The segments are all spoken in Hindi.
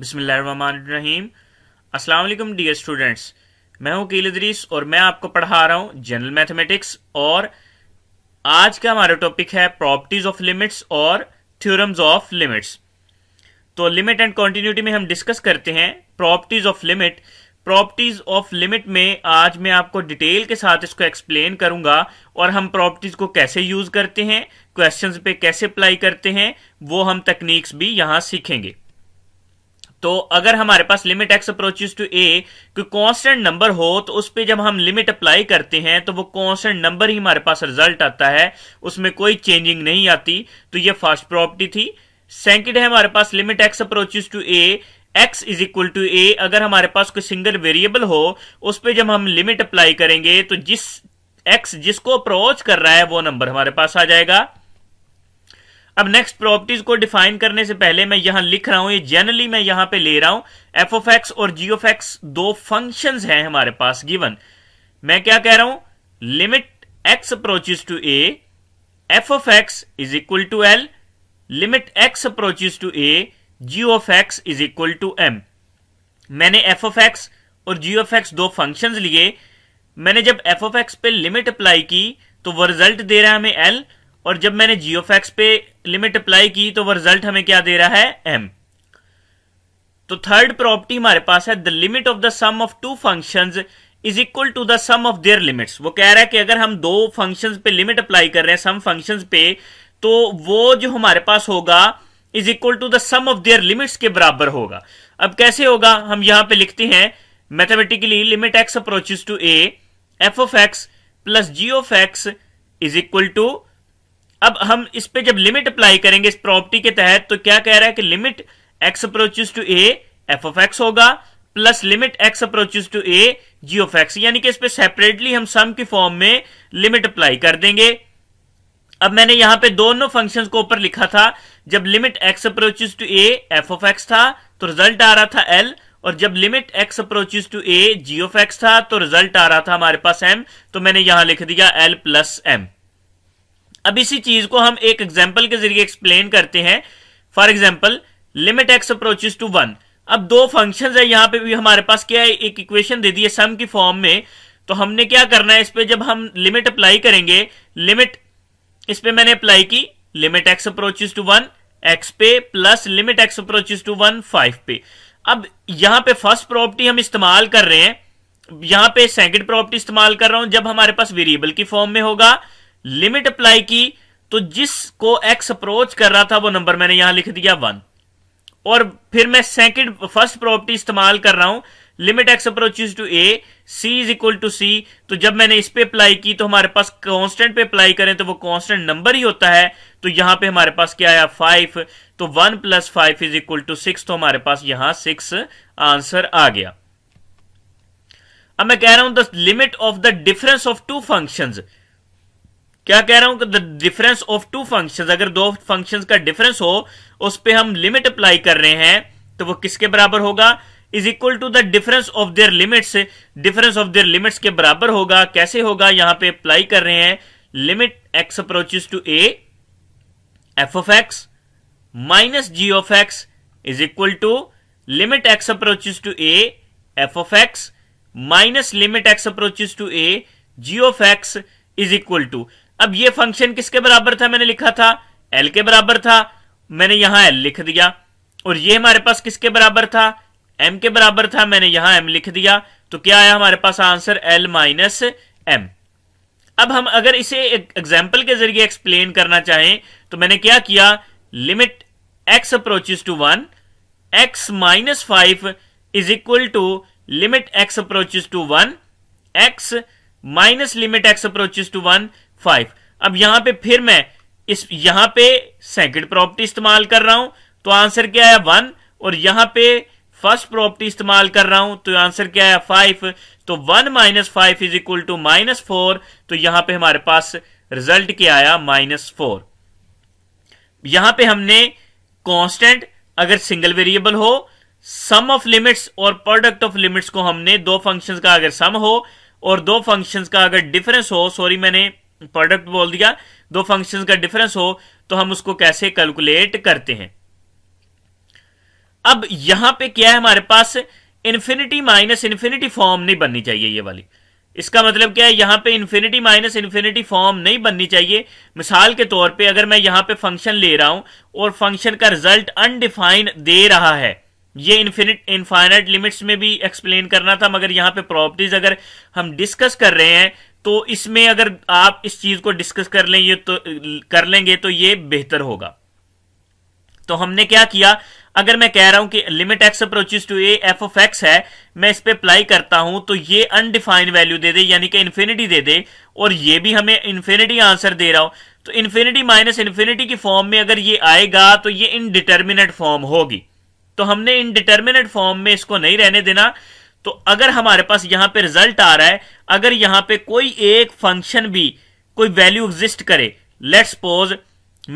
बिसमीम अस्सलाम डियर स्टूडेंट्स मैं हूं कीलदरीस और मैं आपको पढ़ा रहा हूं जनरल मैथमेटिक्स और आज का हमारा टॉपिक है प्रॉपर्टीज ऑफ लिमिट्स और थ्योरम्स ऑफ लिमिट्स तो लिमिट एंड कॉन्टीन्यूटी में हम डिस्कस करते हैं properties of limit properties of limit में आज मैं आपको डिटेल के साथ इसको एक्सप्लेन करूंगा और हम प्रॉपर्टीज को कैसे यूज करते हैं क्वेश्चंस पे कैसे अप्लाई करते हैं वो हम तकनीक्स भी यहां सीखेंगे तो अगर हमारे पास limit x approaches to a कोई कॉन्स्टेंट नंबर हो तो उस पर जब हम लिमिट अप्लाई करते हैं तो वो कॉन्स्टेंट नंबर ही हमारे पास रिजल्ट आता है उसमें कोई चेंजिंग नहीं आती तो ये फर्स्ट प्रॉपर्टी थी सेकेंड है हमारे पास limit x approaches to a x is equal to a अगर हमारे पास कोई सिंगल वेरिएबल हो उस पर जब हम लिमिट अप्लाई करेंगे तो जिस x जिसको अप्रोच कर रहा है वो नंबर हमारे पास आ जाएगा अब नेक्स्ट प्रॉपर्टीज को डिफाइन करने से पहले मैं यहां लिख रहा हूं ये जनरली मैं यहां पे ले रहा हूं एफ ऑफ एक्स और जी ऑफ एक्स दो फंक्शंस हैं हमारे पास गिवन मैं क्या कह रहा हूं limit x approaches to a f of x is equal to l limit x approaches to a g of x is equal to m मैंने एफ ऑफ एक्स और जी ऑफ एक्स दो फंक्शंस लिए मैंने जब एफ ऑफ एक्स पे लिमिट अप्लाई की तो वह रिजल्ट दे रहा है हमें एल और जब मैंने जियो पे लिमिट अप्लाई की तो वह रिजल्ट हमें क्या दे रहा है एम तो थर्ड प्रॉपर्टी हमारे पास है the limit of the sum of two functions is equal to the sum of their limits वो कह रहा है कि अगर हम दो फंक्शंस पे लिमिट अप्लाई कर रहे हैं सम फंक्शंस पे तो वो जो हमारे पास होगा is equal to the sum of their limits के बराबर होगा अब कैसे होगा हम यहां पे लिखते हैं mathematically limit x approaches to a f of x plus g of x is equal to अब हम इस पे जब लिमिट अप्लाई करेंगे इस प्रॉपर्टी के तहत तो क्या कह रहा है कि limit x approaches to a f of x होगा plus limit x approaches to a g of x यानी कि इस पे सेपरेटली हम सम की फॉर्म में लिमिट अप्लाई कर देंगे अब मैंने यहां पे दोनों फंक्शंस को ऊपर लिखा था जब limit x approaches to a f of x था तो रिजल्ट आ रहा था एल और जब limit x approaches to a g of x था तो रिजल्ट आ रहा था हमारे पास एम तो मैंने यहां लिख दिया एल प्लस एम अब इसी चीज को हम एक एग्जाम्पल के जरिए एक्सप्लेन करते हैं for example limit x approaches to one अब दो फंक्शन है यहाँ पे भी हमारे पास क्या है एक इक्वेशन दे दी है सम की फॉर्म में तो हमने क्या करना है इस पर जब हम लिमिट अप्लाई करेंगे लिमिट इस पर मैंने अप्लाई की limit x approaches to one x पे plus limit x approaches to one five पे अब यहां पे फर्स्ट प्रॉपर्टी हम इस्तेमाल कर रहे हैं यहां पे सेकंड प्रॉपर्टी इस्तेमाल कर रहा हूं जब हमारे पास वेरिएबल की फॉर्म में होगा लिमिट अप्लाई की तो जिसको एक्स अप्रोच कर रहा था वो नंबर मैंने यहां लिख दिया वन और फिर मैं सेकंड फर्स्ट प्रॉपर्टी इस्तेमाल कर रहा हूं limit x approach to a c is equal to c तो जब मैंने इस पर अप्लाई की तो हमारे पास कांस्टेंट पे अप्लाई करें तो वो कांस्टेंट नंबर ही होता है तो यहां पे हमारे पास क्या आया फाइव तो one plus five is equal to six तो हमारे पास यहां सिक्स आंसर आ गया अब मैं कह रहा हूं the limit of the difference of two functions क्या कह रहा हूं कि the difference of two functions अगर दो फंक्शंस का डिफरेंस हो उस पर हम लिमिट अप्लाई कर रहे हैं तो वो किसके बराबर होगा is equal to the difference of their limits difference of their limits के बराबर होगा कैसे होगा यहां पे अप्लाई कर रहे हैं limit x approaches to a f of x minus g of x is equal to limit x approaches to a f of x minus limit x approaches to a g of x is equal to अब ये फंक्शन किसके बराबर था मैंने लिखा था एल के बराबर था मैंने यहां एल लिख दिया और ये हमारे पास किसके बराबर था एम के बराबर था मैंने यहां एम लिख दिया तो क्या आया हमारे पास आंसर एल माइनस एम अब हम अगर इसे एक एग्जाम्पल के जरिए एक्सप्लेन करना चाहें तो मैंने क्या किया limit x approaches to one x minus five is equal to limit x approaches to one x minus limit x approaches to one five अब यहां पे फिर मैं इस यहां पे सेकंड प्रॉपर्टी इस्तेमाल कर रहा हूं तो आंसर क्या आया वन और यहां पे फर्स्ट प्रॉपर्टी इस्तेमाल कर रहा हूं तो आंसर क्या आया फाइव तो one minus five is equal to minus four तो यहां पे हमारे पास रिजल्ट क्या आया माइनस फोर यहां पे हमने कांस्टेंट अगर सिंगल वेरिएबल हो सम ऑफ लिमिट्स और प्रोडक्ट ऑफ लिमिट्स को हमने दो फंक्शंस का अगर सम हो और दो फंक्शंस का अगर डिफरेंस हो सॉरी मैंने प्रोडक्ट बोल दिया दो फंक्शन का डिफरेंस हो तो हम उसको कैसे कैलकुलेट करते हैं अब यहां पे क्या है हमारे पास इन्फिनिटी माइनस इन्फिनिटी फॉर्म नहीं बननी चाहिए ये वाली इसका मतलब क्या है यहां पे इन्फिनिटी माइनस इन्फिनिटी फॉर्म नहीं बननी चाहिए मिसाल के तौर पे अगर मैं यहां पे फंक्शन ले रहा हूं और फंक्शन का रिजल्ट अनडिफाइंड दे रहा है ये इन्फिनिट इन्फाइनाइट लिमिट्स में भी एक्सप्लेन करना था मगर यहां पे प्रॉपर्टीज अगर हम डिस्कस कर रहे हैं तो इसमें अगर आप इस चीज को डिस्कस कर लेंगे तो कर लेंगे तो ये बेहतर होगा तो हमने क्या किया अगर मैं कह रहा हूं कि limit x approaches to a f of x है मैं इस पर अप्लाई करता हूं तो ये अनडिफाइंड वैल्यू दे दे यानी कि इन्फिनिटी दे दे और ये भी हमें इन्फिनिटी आंसर दे रहा हो तो इन्फिनिटी माइनस इन्फिनिटी की फॉर्म में अगर ये आएगा तो ये इनडिटर्मिनेट फॉर्म होगी तो हमने इनडिटर्मिनेट फॉर्म में इसको नहीं रहने देना तो अगर हमारे पास यहां पर रिजल्ट आ रहा है अगर यहां पे कोई एक फंक्शन भी कोई वैल्यू एग्जिस्ट करे लेट सपोज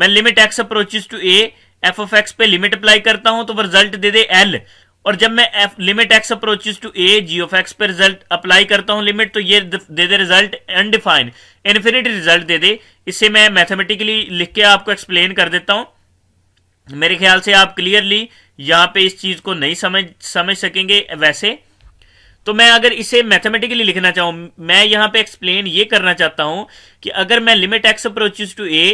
मैं limit x approaches to a f of x पे लिमिट अप्लाई करता हूं तो रिजल्ट दे दे एल और जब मैं f limit x approaches to a g of x पे रिजल्ट अप्लाई करता हूं लिमिट तो ये दे दे रिजल्ट अनडिफाइन इन्फिनिटी रिजल्ट दे दे इसे मैं मैथमेटिकली लिख के आपको एक्सप्लेन कर देता हूं मेरे ख्याल से आप क्लियरली यहां पे इस चीज को नहीं समझ समझ सकेंगे वैसे तो मैं अगर इसे मैथमेटिकली लिखना चाहूं मैं यहां पे एक्सप्लेन ये करना चाहता हूं कि अगर मैं limit x approaches to a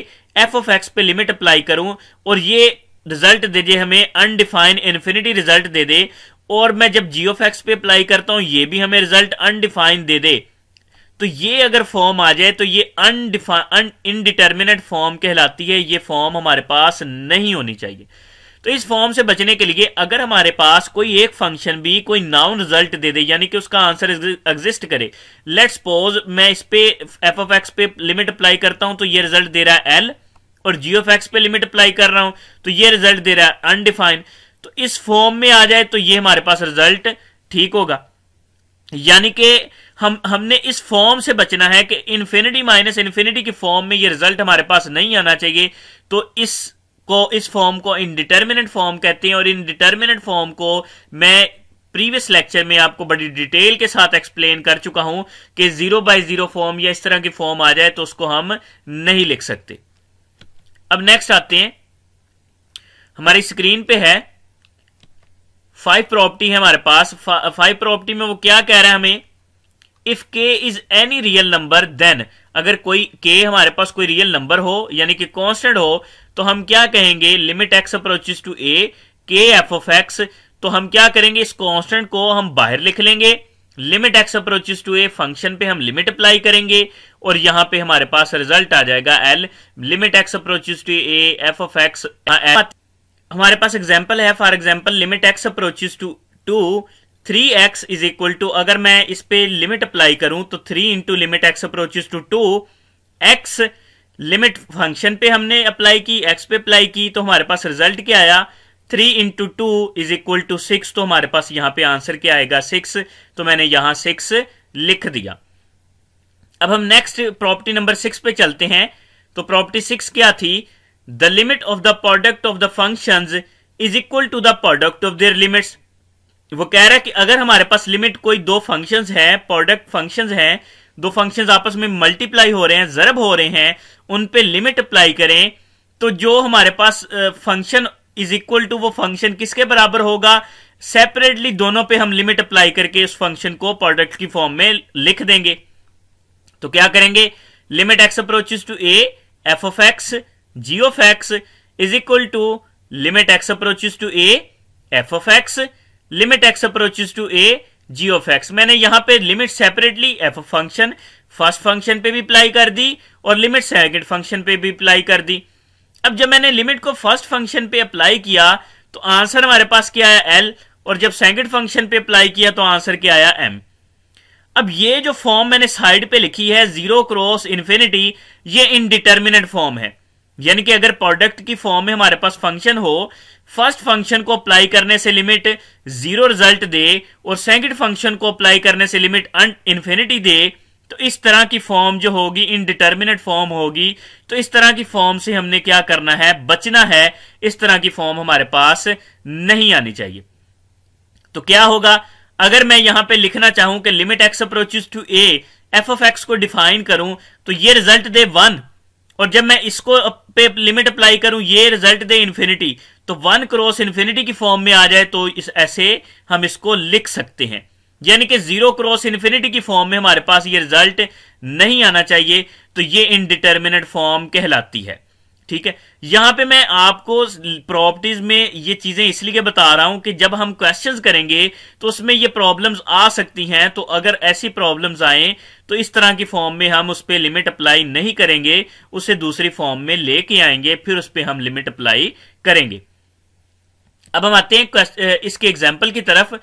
f of x पे लिमिट अप्लाई करूं और ये रिजल्ट दे दे हमें अनडिफाइंड इन्फिनिटी रिजल्ट दे दे और मैं जब जी ऑफ एक्स पे अप्लाई करता हूं ये भी हमें रिजल्ट अनडिफाइन दे दे तो ये अगर फॉर्म आ जाए तो ये अनडिफाइंड इनडिटर्मिनेट फॉर्म कहलाती है ये फॉर्म हमारे पास नहीं होनी चाहिए तो इस फॉर्म से बचने के लिए अगर हमारे पास कोई एक फंक्शन भी कोई नाउन रिजल्ट दे दे यानी कि उसका आंसर एग्जिस्ट करे लेट सपोज मैं इस पे एफ ऑफ एक्स पे लिमिट अप्लाई करता हूं तो ये रिजल्ट दे रहा है एल और जी ऑफ एक्स पे लिमिट अप्लाई कर रहा हूं तो ये रिजल्ट दे रहा है अनडिफाइंड तो इस फॉर्म में आ जाए तो ये हमारे पास रिजल्ट ठीक होगा यानी कि हम हमने इस फॉर्म से बचना है कि इन्फिनिटी माइनस इन्फिनिटी की फॉर्म में ये रिजल्ट हमारे पास नहीं आना चाहिए तो इस को इस फॉर्म को इनडिटर्मिनेट फॉर्म कहते हैं और इनडिटर्मिनेट फॉर्म को मैं प्रीवियस लेक्चर में आपको बड़ी डिटेल के साथ एक्सप्लेन कर चुका हूं कि जीरो बाय जीरो फॉर्म या इस तरह की फॉर्म आ जाए तो उसको हम नहीं लिख सकते अब नेक्स्ट आते हैं हमारी स्क्रीन पे है फाइव प्रॉपर्टी है हमारे पास फाइव प्रॉपर्टी में वो क्या कह रहा है हमें if k is any real number then अगर कोई के हमारे पास कोई रियल नंबर हो यानी कि कॉन्स्टेंट हो तो हम क्या कहेंगे limit x approaches to a k f of x तो हम क्या करेंगे इस कॉन्स्टेंट को हम बाहर लिख लेंगे limit x approaches to a function पे हम लिमिट अप्लाई करेंगे और यहां पे हमारे पास रिजल्ट आ जाएगा l limit x approaches to a f of x हमारे पास एग्जाम्पल है for example limit x approaches to two three x is equal to अगर मैं इस पे लिमिट अप्लाई करूं तो three into limit x approaches to two x limit function पे हमने अप्लाई की एक्स पे अप्लाई की तो हमारे पास रिजल्ट क्या आया three into two is equal to six तो हमारे पास यहां पे आंसर क्या आएगा सिक्स तो मैंने यहां सिक्स लिख दिया अब हम नेक्स्ट प्रॉपर्टी नंबर सिक्स पे चलते हैं तो प्रॉपर्टी सिक्स क्या थी the limit of the product of the function is equal to the product of their limits वो कह रहा है कि अगर हमारे पास लिमिट कोई दो फंक्शंस है प्रोडक्ट फंक्शंस है दो फंक्शंस आपस में मल्टीप्लाई हो रहे हैं जरब हो रहे हैं उन पे लिमिट अप्लाई करें तो जो हमारे पास फंक्शन इज इक्वल टू वो फंक्शन किसके बराबर होगा सेपरेटली दोनों पे हम लिमिट अप्लाई करके उस फंक्शन को प्रोडक्ट की फॉर्म में लिख देंगे तो क्या करेंगे limit x approaches to a f of x g of x is equal to limit x approaches to a f of x limit x approaches to a g of x मैंने यहां पे limit separately f function first function पे भी अप्लाई कर दी और लिमिट सेकेंड फंक्शन पे भी अप्लाई कर दी अब जब मैंने लिमिट को फर्स्ट फंक्शन पे अप्लाई किया तो आंसर हमारे पास क्या आया एल और जब सेकेंड फंक्शन पे अप्लाई किया तो आंसर क्या आया एम अब ये जो फॉर्म मैंने साइड पे लिखी है जीरो क्रॉस इन्फिनिटी ये इनडिटर्मिनेट फॉर्म है यानी कि अगर प्रोडक्ट की फॉर्म में हमारे पास फंक्शन हो फर्स्ट फंक्शन को अप्लाई करने से लिमिट जीरो रिजल्ट दे और सेकंड फंक्शन को अप्लाई करने से लिमिट इन्फिनिटी दे तो इस तरह की फॉर्म जो होगी इनडिटर्मिनेट फॉर्म होगी तो इस तरह की फॉर्म से हमने क्या करना है बचना है इस तरह की फॉर्म हमारे पास नहीं आनी चाहिए तो क्या होगा अगर मैं यहां पे लिखना चाहूं कि limit x approaches to a f of x को डिफाइन करूं तो ये रिजल्ट दे वन और जब मैं इसको पे लिमिट अप्लाई करूं ये रिजल्ट दे इन्फिनिटी तो वन क्रॉस इन्फिनिटी की फॉर्म में आ जाए तो इस ऐसे हम इसको लिख सकते हैं यानी कि जीरो क्रॉस इन्फिनिटी की फॉर्म में हमारे पास ये रिजल्ट नहीं आना चाहिए तो ये इनडिटर्मिनेट फॉर्म कहलाती है ठीक है यहां पे मैं आपको प्रॉपर्टीज में ये चीजें इसलिए बता रहा हूं कि जब हम क्वेश्चंस करेंगे तो उसमें ये प्रॉब्लम्स आ सकती हैं तो अगर ऐसी प्रॉब्लम्स आए तो इस तरह की फॉर्म में हम उस पर लिमिट अप्लाई नहीं करेंगे उसे दूसरी फॉर्म में लेके आएंगे फिर उस पर हम लिमिट अप्लाई करेंगे अब हम आते हैं इसके एग्जाम्पल की तरफ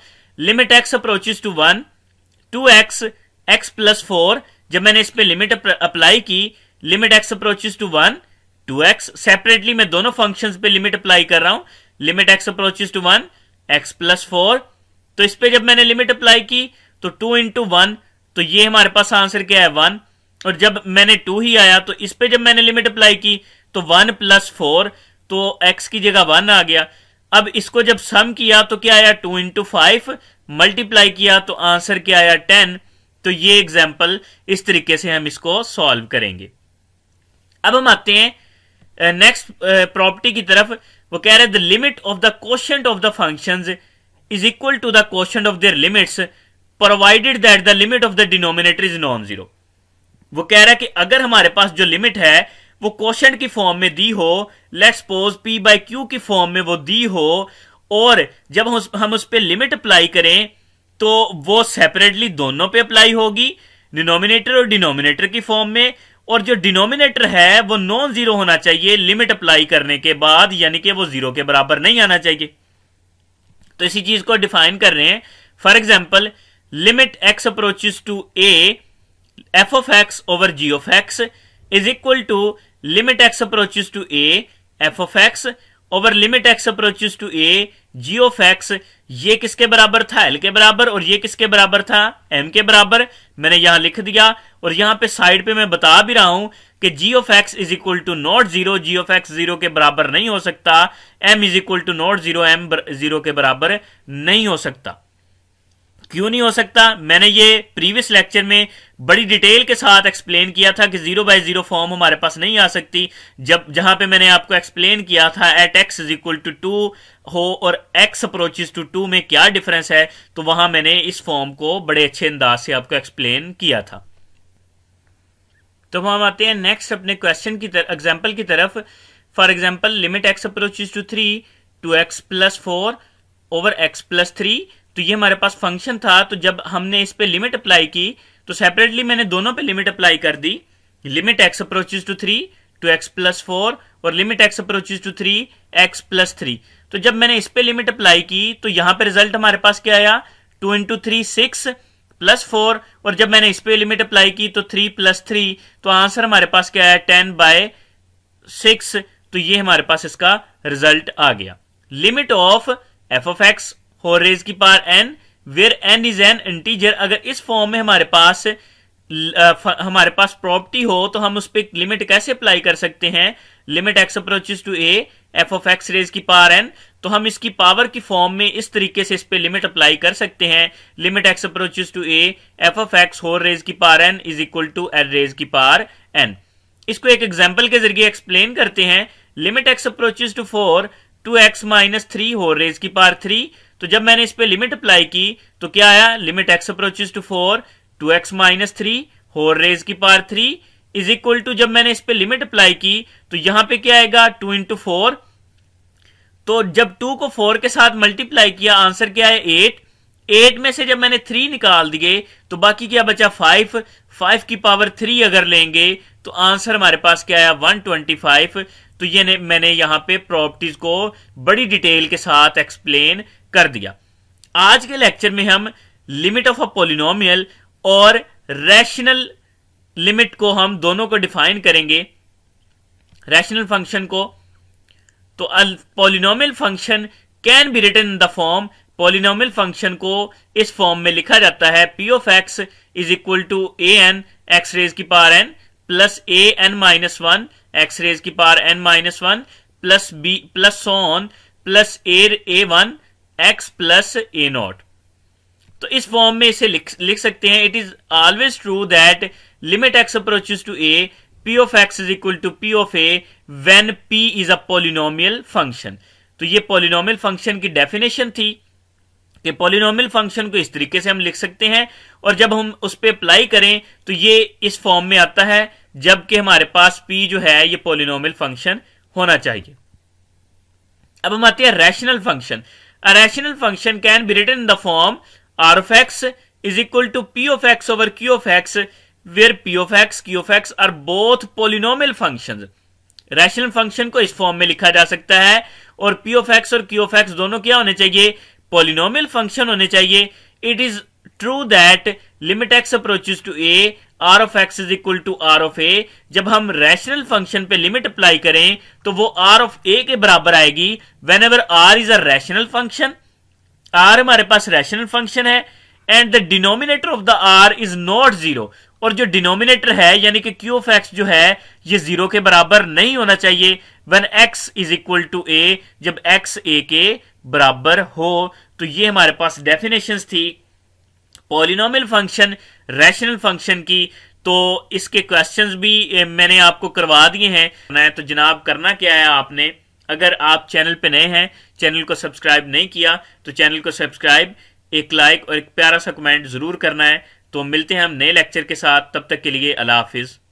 limit x approaches to one two x x plus four जब मैंने इस पर लिमिट अप्लाई की limit x approaches to one two x separately मैं दोनों फंक्शन पे लिमिट अप्लाई कर रहा हूं limit x approaches to one x plus four तो इस पे जब मैंने लिमिट अप्लाई की तो टू इंटू वन तो ये हमारे पास आंसर क्या है वन और जब मैंने टू ही आया तो इस पे जब मैंने लिमिट अप्लाई की तो वन प्लस फोर तो एक्स की जगह वन आ गया अब इसको जब सम किया तो क्या आया टू इंटू फाइव मल्टीप्लाई किया तो आंसर क्या आया टेन तो ये एग्जाम्पल इस तरीके से हम इसको सॉल्व करेंगे अब हम आते हैं नेक्स्ट uh, प्रॉपर्टी uh, की तरफ वो कह रहे the limit of the quotient of the function is equal to the quotient of their limits provided that the limit of the denominator is non zero वो कह रहा है कि अगर हमारे पास जो लिमिट है वो क्वेश्चन की फॉर्म में दी हो let suppose p by q की फॉर्म में वो दी हो और जब हम उस, हम उस पर लिमिट अप्लाई करें तो वो सेपरेटली दोनों पे अप्लाई होगी डिनोमिनेटर और डिनोमिनेटर की फॉर्म में और जो डिनोमिनेटर है वो नॉन जीरो होना चाहिए लिमिट अप्लाई करने के बाद यानी कि वो जीरो के बराबर नहीं आना चाहिए तो इसी चीज को डिफाइन कर रहे हैं for example limit x approaches to a f of x over g of x is equal to limit x approaches to a f of x over limit x approaches to a g of x ये किसके बराबर था एल के बराबर और ये किसके बराबर था एम के बराबर मैंने यहां लिख दिया और यहां पे साइड पे मैं बता भी रहा हूं कि g of x is equal to not zero g of x zero के बराबर नहीं हो सकता m is equal to not zero m zero के बराबर नहीं हो सकता क्यों नहीं हो सकता मैंने ये प्रीवियस लेक्चर में बड़ी डिटेल के साथ एक्सप्लेन किया था कि जीरो बाय जीरो फॉर्म हमारे पास नहीं आ सकती जब जहां पे मैंने आपको एक्सप्लेन किया था at x is equal to two हो और एक्स अप्रोचेस टू टू में क्या डिफरेंस है तो वहां मैंने इस फॉर्म को बड़े अच्छे अंदाज से आपको एक्सप्लेन किया था तो हम आते हैं नेक्स्ट अपने क्वेश्चन की तरफ एग्जाम्पल की तरफ for example limit x approaches to three two x plus four over x plus three तो ये हमारे पास फंक्शन था तो जब हमने इस पर लिमिट अप्लाई की तो सेपरेटली मैंने दोनों पे लिमिट अप्लाई कर दी limit x approaches to three two x plus four और limit x approaches to three x plus three तो जब मैंने इस पे लिमिट अप्लाई की तो यहां पे रिजल्ट हमारे पास क्या आया two into three six plus four और जब मैंने इस पे लिमिट अप्लाई की तो थ्री प्लस थ्री तो आंसर हमारे पास क्या आया टेन बाय सिक्स तो ये हमारे पास इसका रिजल्ट आ गया limit of f of x whole raise की power n where n is an integer अगर इस फॉर्म में हमारे पास हमारे पास प्रॉपर्टी हो तो हम उस पर लिमिट कैसे अप्लाई कर सकते हैं limit x approaches to a f of x raise की पावर एन तो हम इसकी पावर की फॉर्म में इस तरीके से इस पे लिमिट अप्लाई कर सकते हैं limit x approaches to a f of x whole raise की power n is equal to n raise की पावर एन इसको एक एग्जाम्पल के जरिए एक्सप्लेन करते हैं limit x approaches to four two x minus three whole raise की पावर थ्री तो जब मैंने इस पर लिमिट अप्लाई की तो क्या आया limit x approaches to four two x minus three whole raise की power three is equal to जब मैंने इस पर लिमिट अप्लाई की तो यहां पे क्या आएगा टू इंटू फोर तो जब टू को फोर के साथ मल्टीप्लाई किया आंसर क्या है एट एट में से जब मैंने थ्री निकाल दिए तो बाकी क्या बचा फाइव फाइव की पावर थ्री अगर लेंगे तो आंसर हमारे पास क्या आया वन ट्वेंटी फाइव तो ये मैंने यहां पे प्रॉपर्टीज को बड़ी डिटेल के साथ एक्सप्लेन कर दिया आज के लेक्चर में हम लिमिट ऑफ अ पोलिनोमियल और रैशनल लिमिट को हम दोनों को डिफाइन करेंगे रैशनल फंक्शन को तो polynomial function can be written in the form polynomial function को इस फॉर्म में लिखा जाता है p of x is equal to a n x raise की power n plus a n minus one x raise की power n minus one plus b plus on plus a a one x plus a not तो इस फॉर्म में इसे लिख, लिख सकते हैं it is always true that limit x approaches to a p of x is equal to p of a when p is a polynomial function तो ये पोलिनोमियल फंक्शन की डेफिनेशन थी कि पोलिनोमियल फंक्शन को इस तरीके से हम लिख सकते हैं और जब हम उस पर अप्लाई करें तो ये इस फॉर्म में आता है जबकि हमारे पास पी जो है ये पोलिनोमियल फंक्शन होना चाहिए अब हम आते हैं rational function A rational function can be written in the form r of x is equal to p of x over q of x where p of x, q of x are both polynomial functions. Rational function को इस फॉर्म में लिखा जा सकता है और p of x और q of x दोनों क्या होने चाहिए पॉलिनोमियल फंक्शन होने चाहिए it is true that limit x approaches to a r of x is equal to r of a जब हम रैशनल फंक्शन पे लिमिट अप्लाई करें तो वो आर ऑफ ए के बराबर आएगी whenever r is a rational function r हमारे पास रैशनल फंक्शन है and the denominator of the r is not zero और जो डिनोमिनेटर है यानी कि क्यू ऑफ एक्स जो है ये जीरो के बराबर नहीं होना चाहिए when x is equal to a जब एक्स ए के बराबर हो तो ये हमारे पास डेफिनेशन थी पॉलिनोमियल फंक्शन रैशनल फंक्शन की तो इसके क्वेश्चंस भी मैंने आपको करवा दिए हैं मैं तो जनाब करना क्या है आपने अगर आप चैनल पे नए हैं चैनल को सब्सक्राइब नहीं किया तो चैनल को सब्सक्राइब एक लाइक और एक प्यारा सा कमेंट ज़रूर करना है तो मिलते हैं हम नए लेक्चर के साथ तब तक के लिए अला हाफिज़